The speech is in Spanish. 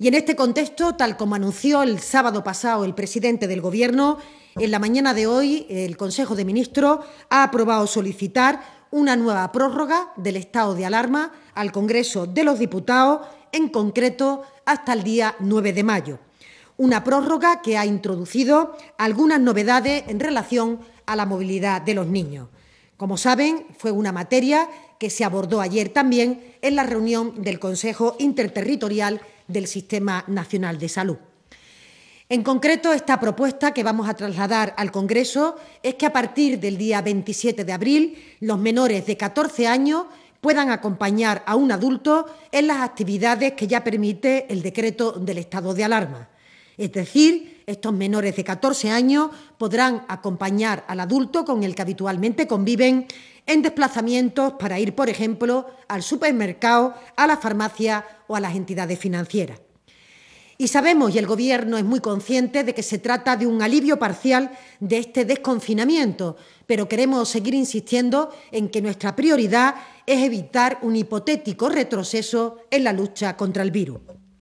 Y en este contexto, tal como anunció el sábado pasado el presidente del Gobierno, en la mañana de hoy el Consejo de Ministros ha aprobado solicitar una nueva prórroga del estado de alarma al Congreso de los Diputados, en concreto hasta el día 9 de mayo. Una prórroga que ha introducido algunas novedades en relación a la movilidad de los niños. Como saben, fue una materia que se abordó ayer también en la reunión del Consejo Interterritorial del Sistema Nacional de Salud. En concreto, esta propuesta que vamos a trasladar al Congreso es que a partir del día 27 de abril los menores de 14 años puedan acompañar a un adulto en las actividades que ya permite el decreto del estado de alarma, es decir, estos menores de 14 años podrán acompañar al adulto con el que habitualmente conviven en desplazamientos para ir, por ejemplo, al supermercado, a la farmacia o a las entidades financieras. Y sabemos, y el Gobierno es muy consciente, de que se trata de un alivio parcial de este desconfinamiento, pero queremos seguir insistiendo en que nuestra prioridad es evitar un hipotético retroceso en la lucha contra el virus.